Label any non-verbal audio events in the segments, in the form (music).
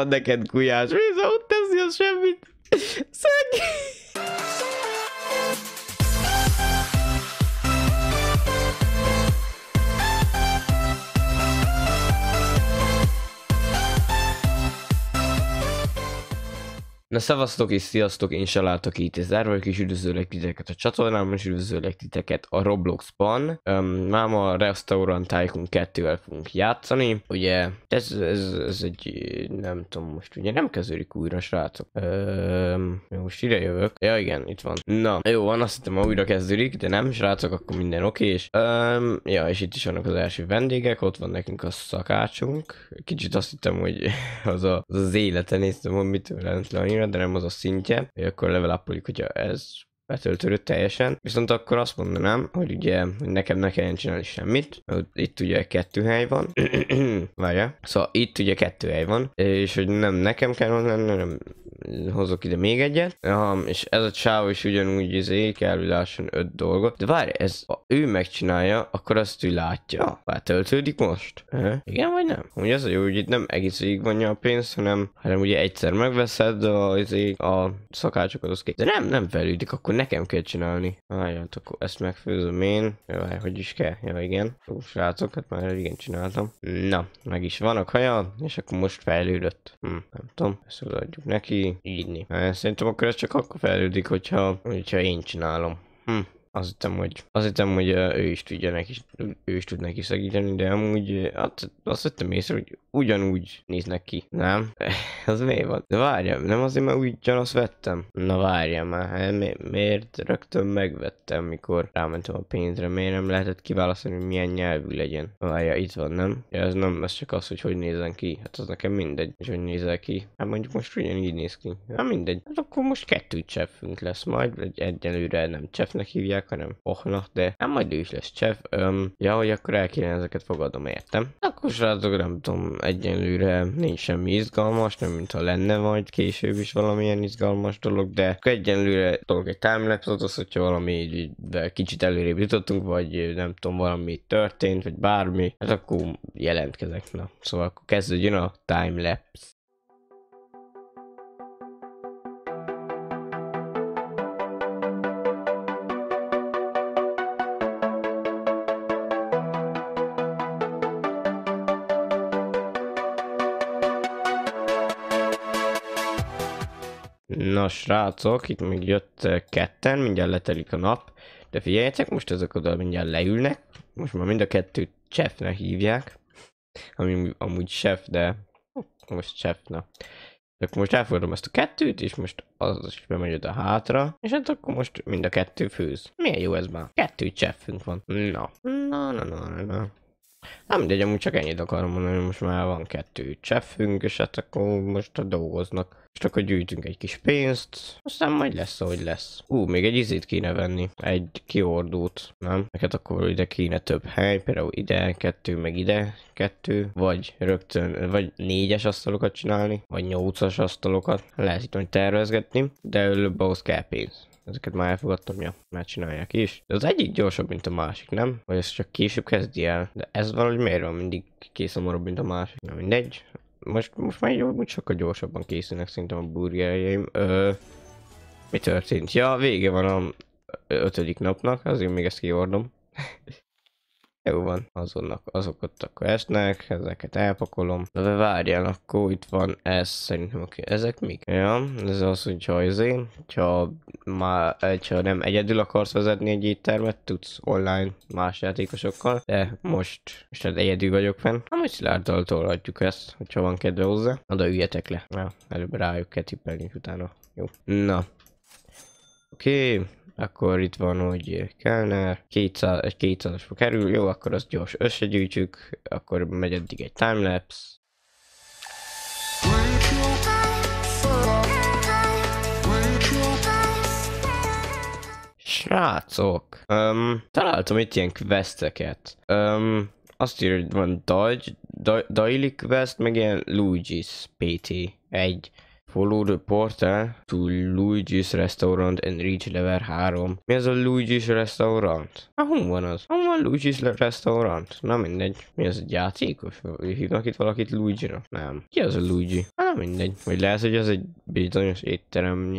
Ad neked gulyás. Méza, ott teszi a semmit. Szegény. Na szevasztok és sziasztok, én se látok itt, ez vagyok és üdvözöllek titeket a csatornámon, és üdvözöllek titeket a Robloxban. Um, máma a Restaurant Tycoon 2-vel fogunk játszani. Ugye, ez, ez, ez egy, nem tudom, most ugye nem kezdődik újra, srácok. Um, most ide jövök. Ja igen, itt van. Na, jó van, azt hittem, ma újra kezdődik, de nem, srácok, akkor minden oké, és um, ja, és itt is vannak az első vendégek, ott van nekünk a szakácsunk. Kicsit azt hittem, hogy (laughs) az a, az, az élete néztem, hogy mitől lent lenni settingre, de nem az a szintje, hogy akkor level upoljuk, hogyha ez betöltődött teljesen. Viszont akkor azt mondanám, hogy ugye hogy nekem ne kelljen csinálni semmit. Itt ugye kettő hely van. (clears throat) Várja. Szóval itt ugye kettő hely van, és hogy nem nekem kell mondanom, hanem hozok ide még egyet. Ja, és ez a csáv is ugyanúgy az izé, kell viláson öt dolgot. De várj, ez ha ő megcsinálja, akkor azt ő látja? Vár, töltődik most? Ha? Igen vagy nem? Ugye az a jó, hogy itt nem egész végig vonja a pénzt, hanem, hanem ugye egyszer megveszed a, ég, izé, a szakácsokat az ki. De nem, nem felüldik, akkor nekem kell csinálni. Álljon, akkor ezt megfőzöm én. Jaj, hogy is kell? Ja, igen. Fú, srácok, hát már igen csináltam. Na, meg is van a kaja, és akkor most fejlődött. Hm, nem tudom, ezt odaadjuk neki írni. szerintem akkor ez csak akkor fejlődik, hogyha, hogyha én csinálom. Hm. Azt hittem, hogy, azt hittem, hogy ő is tudja neki, ő is tud neki segíteni, de amúgy hát, azt vettem észre, hogy ugyanúgy néznek ki, nem? (laughs) az mi van? De várjam, nem azért, mert ugyanazt vettem? Na várjam már, hát mi, miért rögtön megvettem, mikor rámentem a pénzre, miért nem lehetett kiválasztani, hogy milyen nyelvű legyen? Várja, itt van, nem? Ja, ez nem, ez csak az, hogy hogy nézzen ki. Hát az nekem mindegy, és hogy nézel ki. Hát mondjuk most ugyanígy néz ki. Hát mindegy. Hát akkor most kettő cseffünk lesz majd, egy egyenlőre nem cseffnek hívják, hívják, hanem Ohna, de nem hát majd ő is lesz csef. Öm, ja, hogy akkor el kéne ezeket fogadom, értem. Akkor srácok, nem tudom, egyenlőre nincs semmi izgalmas, nem mintha lenne majd később is valamilyen izgalmas dolog, de egyenlőre dolog egy timelapse az, hogyha valami így, de kicsit előrébb jutottunk, vagy nem tudom, valami történt, vagy bármi, hát akkor jelentkezek. Na, szóval akkor kezdődjön a timelapse. Na srácok, itt még jött eh, ketten, mindjárt letelik a nap. De figyeljetek, most ezek oda mindjárt leülnek. Most már mind a kettőt chefnek hívják. Ami amúgy Chef, de most chef Chefna. Akkor most elfogadom ezt a kettőt, és most az is bemegy a hátra, és hát akkor most mind a kettő főz. Milyen jó ez már? Kettő cseffünk van. Na, na, na, na, na. Nem, de amúgy csak ennyit akarom mondani, most már van kettő cseffünk, és hát akkor most a dolgoznak. És akkor gyűjtünk egy kis pénzt, aztán majd lesz, ahogy lesz. Ú, még egy izét kéne venni, egy kiordót, nem? Neked akkor ide kéne több hely, például ide, kettő, meg ide, kettő, vagy rögtön, vagy négyes asztalokat csinálni, vagy nyolcas asztalokat. Lehet itt majd tervezgetni, de előbb ahhoz kell pénz ezeket már elfogadtam, ja, már csinálják is. De az egyik gyorsabb, mint a másik, nem? Vagy ez csak később kezdi el. De ez valahogy miért van mindig kész hamarabb, mint a másik? Na mindegy. Most, most már jó, úgy sokkal gyorsabban készülnek szerintem a burgerjeim. Ö, mi történt? Ja, vége van a ötödik napnak, azért még ezt kiordom. (laughs) Jó van, azonnak azokat akkor esnek, ezeket elpakolom. De várjál, akkor itt van ez, szerintem oké. Ezek mik? Ja, ez az, hogyha izé, hogyha már, hogyha nem egyedül akarsz vezetni egy éttermet, tudsz online más játékosokkal, de most, most hát egyedül vagyok fenn. Amúgy szilárddal tolhatjuk ezt, hogyha van kedve hozzá. Na, de üljetek le. Ja, előbb rájuk kell tippelni utána. Jó. Na. Oké. Okay. Akkor itt van úgy Kellner, egy 200 fog kerül, jó, akkor azt gyors összegyűjtjük, akkor megy eddig egy timelapse. Srácok, um, találtam itt ilyen questeket. Um, azt írja, hogy van Dodge, Daily Quest, meg ilyen Luigi's PT 1. Follow the portal to Luigi's Restaurant and reach level 3. Mi az a Luigi's Restaurant? Hát van az? Hon van Luigi's Restaurant? Na mindegy. Mi az egy játékos? Hívnak itt valakit Luigi-ra? Nem. Ki az a Luigi? Na, mindegy. Vagy lehet, hogy az egy bizonyos étterem...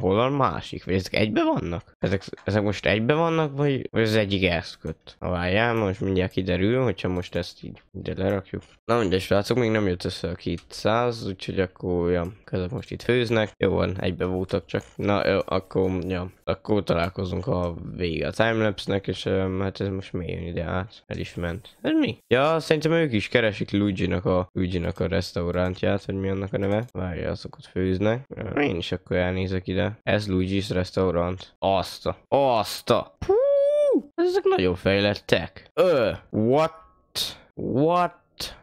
hol van másik? Vagy ezek egybe vannak? Ezek, ezek most egybe vannak, vagy, vagy az egyik elszkött? Ha várjál, most mindjárt kiderül, hogyha most ezt így ide lerakjuk. Na mindegy, srácok, még nem jött össze a 200, úgyhogy akkor Ja, Közben most itt főznek. Jó van, egybe voltak csak. Na jó, akkor, ja, akkor találkozunk a vége a timelapse-nek, és um, hát ez most mi jön ide át? El is ment. Ez mi? Ja, szerintem ők is keresik Luigi-nak a, luigi a restaurantját, hogy mi annak a neve. Várja, azokat főznek. Én is akkor elnézek ide. Ez Luigi's restaurant. Azt Azta. azt Puh, ezek nagyon fejlettek. Ö, what? What?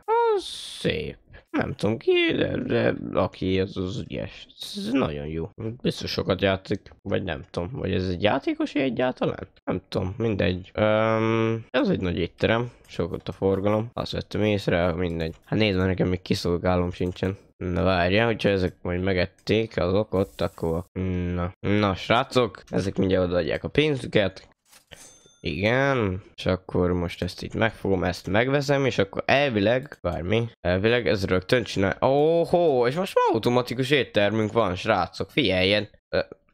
Az szép. Nem tudom ki, de, de aki az, az ügyes. Ez nagyon jó. Biztos sokat játszik, vagy nem tudom. Vagy ez egy játékos egyáltalán? Nem tudom, mindegy. Öm, ez egy nagy étterem. Sokat a forgalom. Azt vettem észre, mindegy. Hát nézd, mert nekem még kiszolgálom sincsen. Na várja, hogyha ezek majd megették azok ott, akkor... Na, na srácok, ezek mindjárt odaadják a pénzüket, igen, és akkor most ezt itt megfogom, ezt megveszem, és akkor elvileg, bármi, elvileg ez rögtön csinál. Óhó, és most már automatikus éttermünk van, srácok, figyeljen.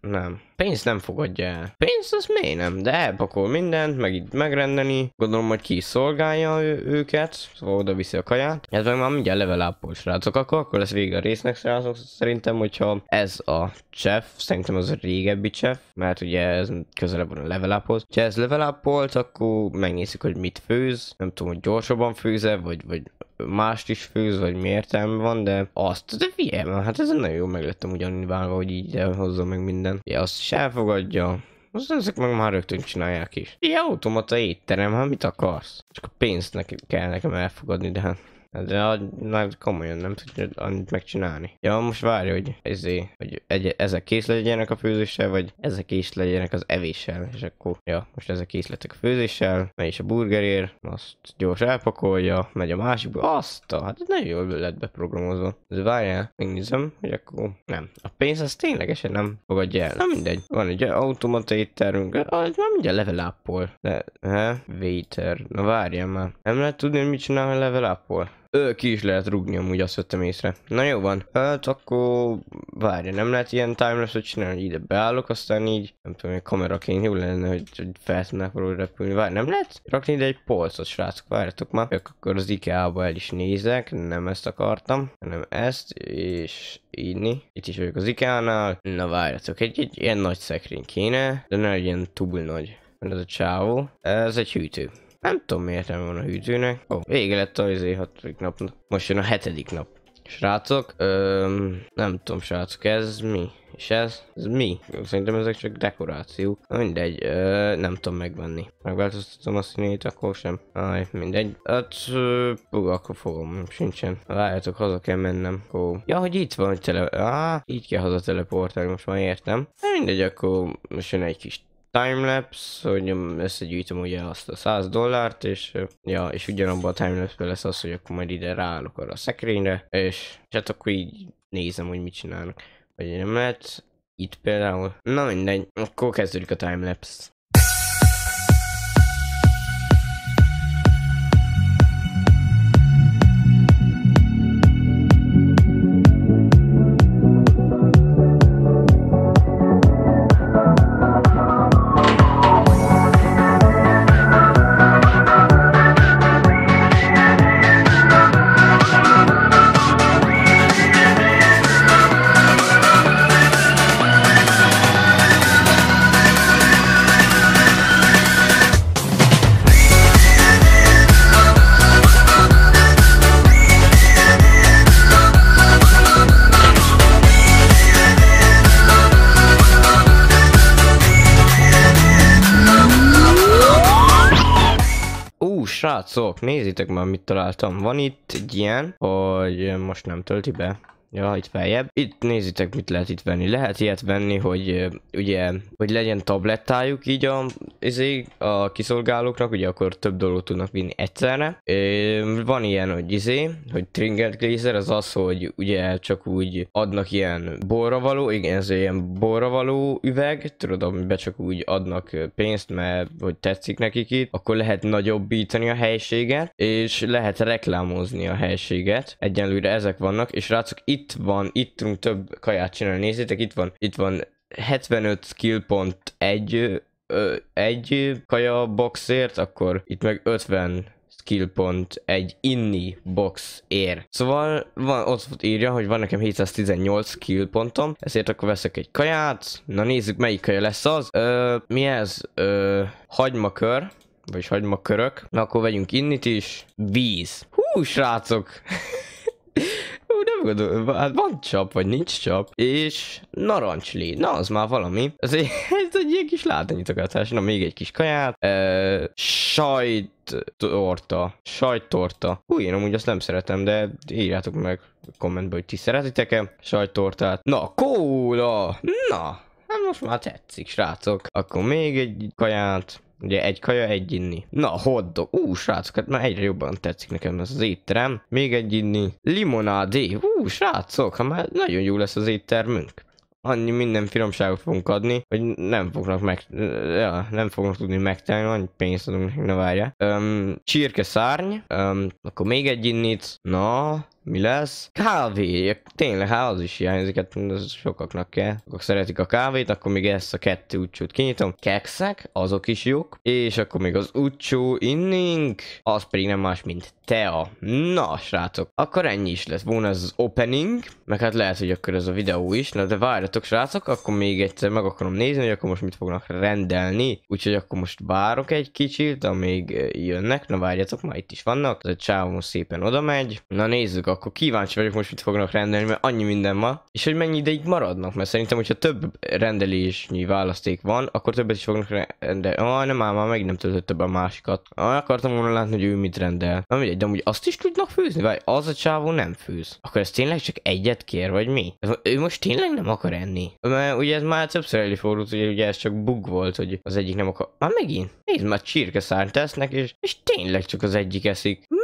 Nem. Pénzt nem fogadja el. Pénzt az miért nem, de elpakol mindent, meg itt megrendeni. Gondolom, hogy ki szolgálja őket, szóval oda viszi a kaját. Ez meg már mindjárt level up srácok. Akkor, akkor lesz vége a résznek, srácok. Szerintem, hogyha ez a chef, szerintem az a régebbi chef, mert ugye ez közelebb van a level -hoz. Ha ez level up volt, akkor megnézzük, hogy mit főz. Nem tudom, hogy gyorsabban főze, vagy, vagy mást is főz, vagy mi értelme van, de azt, de figyelj, hát ez nagyon jó meglettem ugyanúgy válva, hogy így hozza meg minden. Ja, azt is elfogadja, azt ezek meg már rögtön csinálják is. Ilyen automata étterem, hát mit akarsz? Csak a pénzt neki kell nekem elfogadni, de hát de na, komolyan nem tudja annyit megcsinálni. Ja, most várj, hogy, ezé, hogy egy, ezek kész legyenek a főzéssel, vagy ezek kész legyenek az evéssel. És akkor, ja, most ezek kész lettek a főzéssel, megy is a burgerér, azt gyors elpakolja, megy a másikba, azt a, hát nagyon jól lett beprogramozva. Ez várjál, megnézem, hogy akkor nem. A pénz az ténylegesen nem fogadja el. Na mindegy, van egy automata éttermünk, az már mindjárt level up-ol. De, he, waiter, na várjál már. Nem lehet tudni, hogy mit csinál a level up-ol ő ki is lehet rugni, amúgy azt vettem észre. Na jó van. Hát akkor várja, nem lehet ilyen timelapse-ot csinálni, hogy ide beállok, aztán így, nem tudom, hogy kameraként jó lenne, hogy, hogy fel tudnák valahogy repülni. Várj, nem lehet rakni ide egy polcot, srácok, várjatok már. Jök, akkor az IKEA-ba el is nézek, nem ezt akartam, hanem ezt, és ígyni. Itt is vagyok az IKEA-nál. Na várjatok, egy, egy ilyen nagy szekrény kéne, de ne legyen túl nagy. ez a csávó. Ez egy hűtő. Nem tudom miért nem van a hűtőnek. Ó, oh, vége lett a izé hatodik napnak. Most jön a hetedik nap. Srácok, öm, nem tudom srácok, ez mi? És ez? Ez mi? Szerintem ezek csak dekorációk. Mindegy, ö, nem tudom megvenni. Megváltoztatom a színét, akkor sem. Aj, mindegy. Hát, ö, akkor fogom, sincsen. Várjátok, haza kell mennem. Ó. Ja, hogy itt van, hogy tele... Á, így kell haza teleportálni, most már értem. Mindegy, akkor most jön egy kis timelapse, hogy összegyűjtöm ugye azt a 100 dollárt, és, ja, és ugyanabban a timelapse-ben lesz az, hogy akkor majd ide ráállok arra a szekrényre, és, és hát akkor így nézem, hogy mit csinálnak. Vagy nem lehet itt például. Na mindegy, akkor kezdődik a timelapse. nézzétek már, mit találtam. Van itt egy ilyen, hogy most nem tölti be. Ja, itt feljebb. Itt nézitek, mit lehet itt venni. Lehet ilyet venni, hogy ugye, hogy legyen tablettájuk így a, izé, a kiszolgálóknak, ugye akkor több dolgot tudnak vinni egyszerre. E, van ilyen, hogy izé, hogy Trinket Glazer, az az, hogy ugye csak úgy adnak ilyen borravaló, igen, ez ilyen borravaló üveg, tudod, amiben csak úgy adnak pénzt, mert hogy tetszik nekik itt, akkor lehet nagyobbítani a helységet, és lehet reklámozni a helységet. Egyenlőre ezek vannak, és rácok itt itt van, itt tudunk több kaját csinálni. Nézzétek, itt van, itt van 75 skill pont egy, ö, egy kaja boxért, akkor itt meg 50 skill pont egy inni box ér. Szóval van, ott írja, hogy van nekem 718 skill pontom, ezért akkor veszek egy kaját. Na nézzük melyik kaja lesz az. Ö, mi ez? Ö, hagymakör, vagyis hagymakörök. Na akkor vegyünk innit is. Víz. Hú, srácok! (laughs) hát van csap, vagy nincs csap, és narancslé, na az már valami. Ez egy, (laughs) ez egy ilyen kis látványitogatás, na még egy kis kaját, e, sajt, torta, torta. Hú, én amúgy azt nem szeretem, de írjátok meg kommentbe, hogy ti szeretitek-e sajt tortát? Na, kóla! Na, hát most már tetszik, srácok. Akkor még egy kaját, Ugye egy kaja, egy inni. Na, hotdog. Ú, srácok, hát már egyre jobban tetszik nekem ez az étterem. Még egy inni. Limonádé. Ú, srácok, ha már nagyon jó lesz az éttermünk annyi minden finomságot fogunk adni, hogy nem fognak meg, ja, nem fognak tudni megtenni, annyi pénzt adunk ne várja. Öm, csirke szárny, Öm, akkor még egy innit, na, mi lesz? Kávé. Tényleg, hát az is hiányzik, hát ez sokaknak kell. Akkor szeretik a kávét, akkor még ezt a kettő úcsút kinyitom. Kekszek, azok is jók. És akkor még az úcsú inning, az pedig nem más, mint tea. Na, srácok, akkor ennyi is lesz. volna ez az opening, meg hát lehet, hogy akkor ez a videó is. Na, de várjatok, srácok, akkor még egyszer meg akarom nézni, hogy akkor most mit fognak rendelni. Úgyhogy akkor most várok egy kicsit, amíg jönnek. Na, várjatok, már itt is vannak. Ez a csávó szépen oda megy. Na, nézzük, akkor kíváncsi vagyok most mit fognak rendelni, mert annyi minden ma, és hogy mennyi ideig maradnak, mert szerintem, hogyha több rendelésnyi választék van, akkor többet is fognak rendelni. Ah, nem már, már meg nem töltött be a másikat. Ah, akartam volna látni, hogy ő mit rendel. Na mindegy, de amúgy azt is tudnak főzni, vagy az a csávó nem főz. Akkor ez tényleg csak egyet kér, vagy mi? Ő most tényleg nem akar enni. Mert ugye ez már többször előfordult, hogy ugye ez csak bug volt, hogy az egyik nem akar. Már megint? Nézd, már csirkeszárny tesznek, és, és tényleg csak az egyik eszik. Mi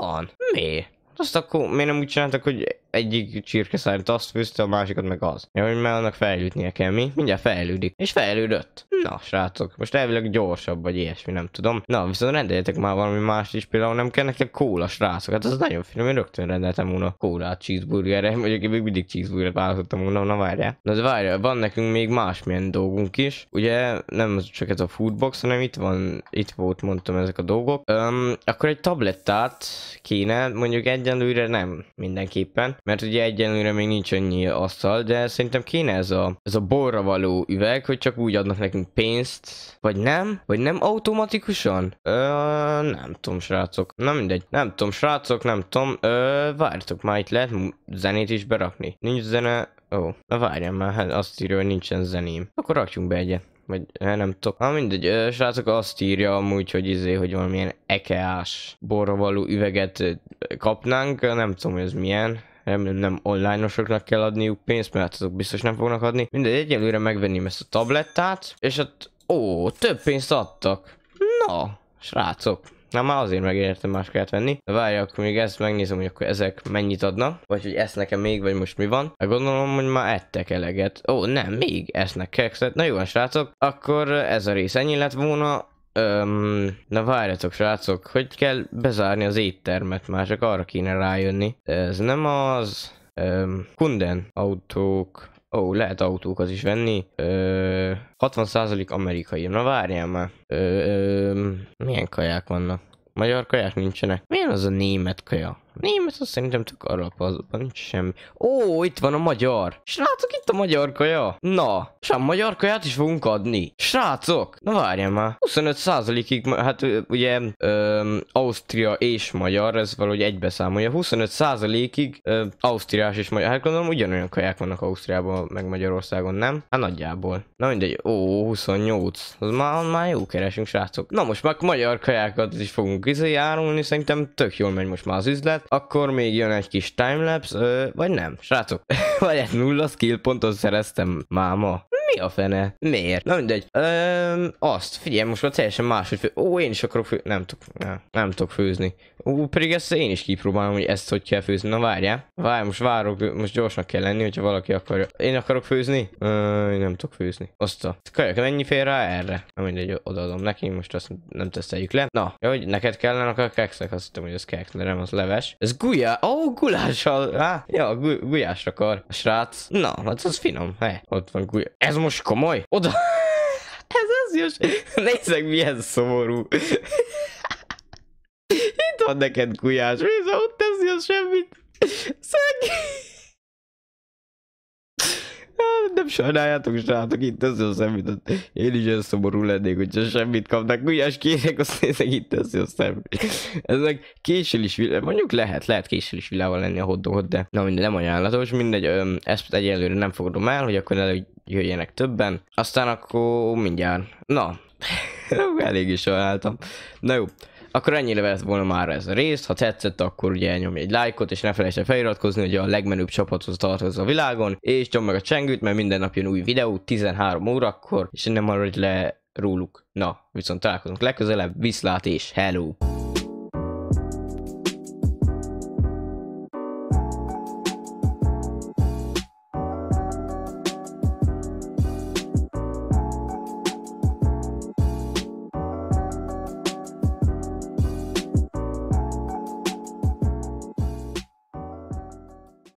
van? Mi? Azt akkor miért nem úgy csináltak, hogy egyik csirkeszárit azt fűzte a másikat meg az. Ja, hogy már annak fejlődnie kell, mi? Mindjárt fejlődik. És fejlődött. Na, srácok, most elvileg gyorsabb, vagy ilyesmi, nem tudom. Na, viszont rendeljetek már valami más is, például nem kell nektek kóla, srácok. Hát az nagyon finom, én rögtön rendeltem volna kólát cheeseburgerre, vagy még mindig cheeseburgerre választottam volna, na várjál. Na, de várjál, van nekünk még másmilyen dolgunk is. Ugye nem csak ez a foodbox, hanem itt van, itt volt, mondtam ezek a dolgok. Öm, akkor egy tablettát kéne, mondjuk egyenlőre nem mindenképpen mert ugye egyenlőre még nincs annyi asztal, de szerintem kéne ez a, ez a borra való üveg, hogy csak úgy adnak nekünk pénzt, vagy nem? Vagy nem automatikusan? Ö, nem tudom, srácok. Na mindegy. Nem tudom, srácok, nem tudom. Ö, vártok, már itt lehet zenét is berakni. Nincs zene... Ó, na várjam már, hát azt írja, hogy nincsen zeném. Akkor rakjunk be egyet vagy eh, nem tudok. Na mindegy, ö, srácok azt írja amúgy, hogy izé, hogy valamilyen ekeás borravaló üveget kapnánk, nem tudom, hogy ez milyen remélem nem online-osoknak kell adniuk pénzt, mert hát azok biztos nem fognak adni. Mindegy, egyelőre megvenném ezt a tablettát, és ott, ó, több pénzt adtak. Na, srácok, Na már azért megértem más kellett venni. De várj, akkor még ezt megnézem, hogy akkor ezek mennyit adnak. Vagy hogy ezt nekem még, vagy most mi van. De hát gondolom, hogy már ettek eleget. Ó, nem, még esznek kekszet. Na jó, srácok. Akkor ez a rész ennyi lett volna. Öm, na várjatok, srácok, hogy kell bezárni az éttermet, már csak arra kéne rájönni. Ez nem az... Öm, Kunden autók... Ó, oh, lehet autókat is venni. Ö, 60% amerikai. Na várjál már. Ö, ö, milyen kaják vannak? Magyar kaják nincsenek. Milyen az a német kaja? Német azt szerintem tök alap, nincs semmi. Ó, itt van a magyar. Srácok, itt a magyar kaja. Na, és a magyar kaját is fogunk adni. Srácok, na várjál már. 25%-ig, hát ugye öm, Ausztria és magyar, ez valahogy egybeszámolja. 25%-ig Ausztriás és magyar. Hát gondolom ugyanolyan kaják vannak Ausztriában, meg Magyarországon, nem? Hát nagyjából. Na mindegy, ó, 28. Az már, már jó keresünk, srácok. Na most már magyar kajákat is fogunk izé járulni, szerintem tök jól megy most már az üzlet. Akkor még jön egy kis timelapse, vagy nem, srácok. (laughs) vagy egy nulla skill pontot szereztem máma mi a fene? Miért? Na mindegy. Öm, azt, figyelj, most már teljesen máshogy fő... Ó, én is akarok fő... Nem tudok, nem, nem tudok főzni. Ú, pedig ezt én is kipróbálom, hogy ezt hogy kell főzni. Na várjál. Várj, most várok, most gyorsnak kell lenni, hogyha valaki akarja. Én akarok főzni? Ö, én nem tudok főzni. Azt a. Kajak, mennyi fér rá erre? Na mindegy, odaadom neki, most azt nem teszteljük le. Na, jó, hogy neked kellene a kekszek, azt hittem, hogy ez kek, de nem, az leves. Ez gulya, ó, oh, gulással, á, ja, gu gulyásra kar, a srác. Na, hát az finom, he, ott van gulya. Ez most komoly? Oda! (laughs) ez az, Jós, nézzek, milyen szomorú. Itt van neked gulyás. Mész, ott teszi az semmit. Szegény. Nem sajnáljátok, srácok, itt teszi a semmit. Én is olyan szomorú lennék, hogyha semmit kapnak. Gulyás kérek, azt nézek, itt teszi a semmit. Ezek késsel is vilá... Mondjuk lehet, lehet késsel is vilával lenni a hoddogot, de na mindegy, nem ajánlatos. Mindegy, öm, ezt egyelőre nem fogadom el, hogy akkor elő jöjjenek többen. Aztán akkor mindjárt. Na, (laughs) elég is ajánltam. Na jó. Akkor ennyire lett volna már ez a rész, ha tetszett, akkor ugye nyomj egy lájkot, és ne felejtsd el feliratkozni, hogy a legmenőbb csapathoz tartoz a világon, és nyomd meg a csengőt, mert minden nap jön új videó, 13 órakor, és nem maradj le róluk. Na, viszont találkozunk legközelebb, viszlát és hello!